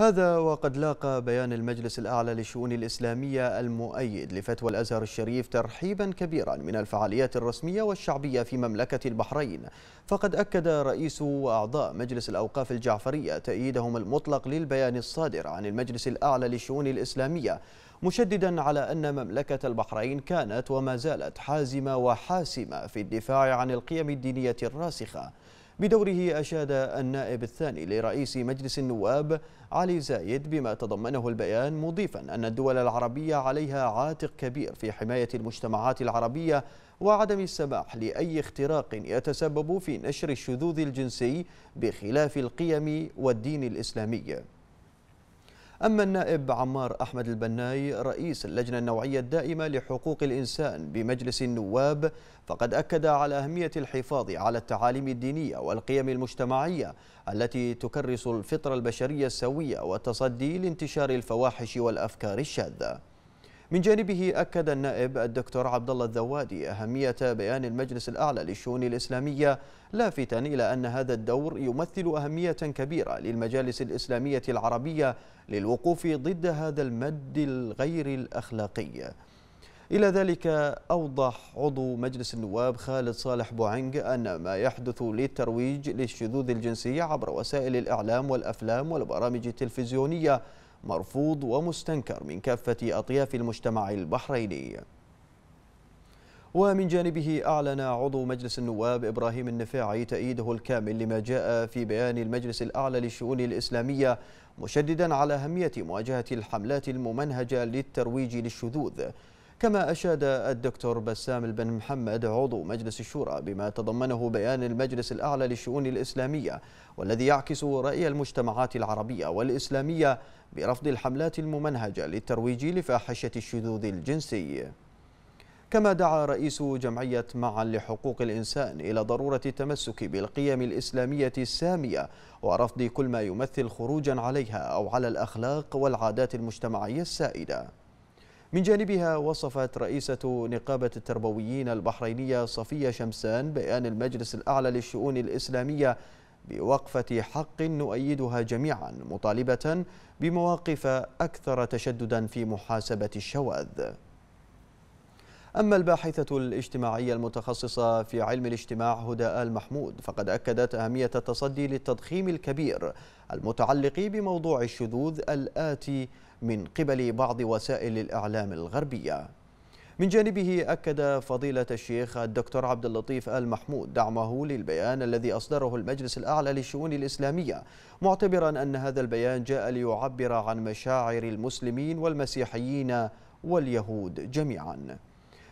هذا وقد لاقى بيان المجلس الأعلى للشؤون الإسلامية المؤيد لفتوى الأزهر الشريف ترحيبا كبيرا من الفعاليات الرسمية والشعبية في مملكة البحرين فقد أكد رئيس وأعضاء مجلس الأوقاف الجعفرية تأييدهم المطلق للبيان الصادر عن المجلس الأعلى للشؤون الإسلامية مشددا على أن مملكة البحرين كانت وما زالت حازمة وحاسمة في الدفاع عن القيم الدينية الراسخة بدوره أشاد النائب الثاني لرئيس مجلس النواب علي زايد بما تضمنه البيان مضيفا أن الدول العربية عليها عاتق كبير في حماية المجتمعات العربية وعدم السماح لأي اختراق يتسبب في نشر الشذوذ الجنسي بخلاف القيم والدين الإسلامي أما النائب عمار أحمد البناي رئيس اللجنة النوعية الدائمة لحقوق الإنسان بمجلس النواب فقد أكد على أهمية الحفاظ على التعاليم الدينية والقيم المجتمعية التي تكرس الفطرة البشرية السوية والتصدي لانتشار الفواحش والأفكار الشاذة من جانبه أكد النائب الدكتور عبد الله الذوادي أهمية بيان المجلس الأعلى للشؤون الإسلامية لافتا إلى أن هذا الدور يمثل أهمية كبيرة للمجالس الإسلامية العربية للوقوف ضد هذا المد الغير الأخلاقي إلى ذلك أوضح عضو مجلس النواب خالد صالح بوعنج أن ما يحدث للترويج للشذوذ الجنسي عبر وسائل الإعلام والأفلام والبرامج التلفزيونية مرفوض ومستنكر من كافة أطياف المجتمع البحريني ومن جانبه أعلن عضو مجلس النواب إبراهيم النفاعي تأييده الكامل لما جاء في بيان المجلس الأعلى للشؤون الإسلامية مشددا على أهمية مواجهة الحملات الممنهجة للترويج للشذوذ كما أشاد الدكتور بسام البن محمد عضو مجلس الشورى بما تضمنه بيان المجلس الأعلى للشؤون الإسلامية والذي يعكس رأي المجتمعات العربية والإسلامية برفض الحملات الممنهجة للترويج لفاحشة الشذوذ الجنسي كما دعا رئيس جمعية معا لحقوق الإنسان إلى ضرورة التمسك بالقيم الإسلامية السامية ورفض كل ما يمثل خروجا عليها أو على الأخلاق والعادات المجتمعية السائدة من جانبها وصفت رئيسة نقابة التربويين البحرينية صفية شمسان بيان المجلس الأعلى للشؤون الإسلامية بوقفة حق نؤيدها جميعا مطالبة بمواقف أكثر تشددا في محاسبة الشواذ أما الباحثة الاجتماعية المتخصصة في علم الاجتماع هدى آل محمود فقد أكدت أهمية التصدي للتضخيم الكبير المتعلق بموضوع الشذوذ الآتي من قبل بعض وسائل الإعلام الغربية من جانبه أكد فضيلة الشيخ الدكتور عبد اللطيف آل محمود دعمه للبيان الذي أصدره المجلس الأعلى للشؤون الإسلامية معتبرا أن هذا البيان جاء ليعبر عن مشاعر المسلمين والمسيحيين واليهود جميعاً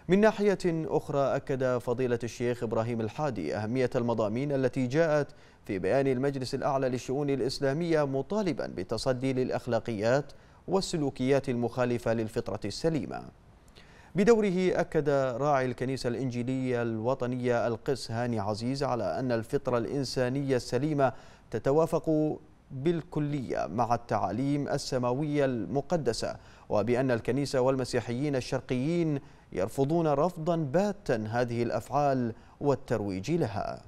من ناحية أخرى أكد فضيلة الشيخ إبراهيم الحادي أهمية المضامين التي جاءت في بيان المجلس الأعلى للشؤون الإسلامية مطالبا بالتصدي للأخلاقيات والسلوكيات المخالفة للفطرة السليمة بدوره أكد راعي الكنيسة الإنجيلية الوطنية القس هاني عزيز على أن الفطرة الإنسانية السليمة تتوافق بالكلية مع التعاليم السماوية المقدسة وبأن الكنيسة والمسيحيين الشرقيين يرفضون رفضا باتا هذه الأفعال والترويج لها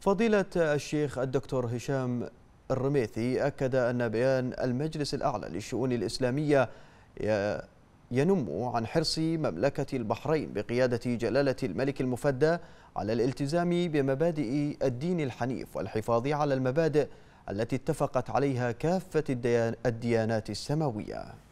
فضيلة الشيخ الدكتور هشام الرميثي أكد أن بيان المجلس الأعلى للشؤون الإسلامية ينم عن حرص مملكة البحرين بقيادة جلالة الملك المفدى على الالتزام بمبادئ الدين الحنيف والحفاظ على المبادئ التي اتفقت عليها كافة الديانات السماوية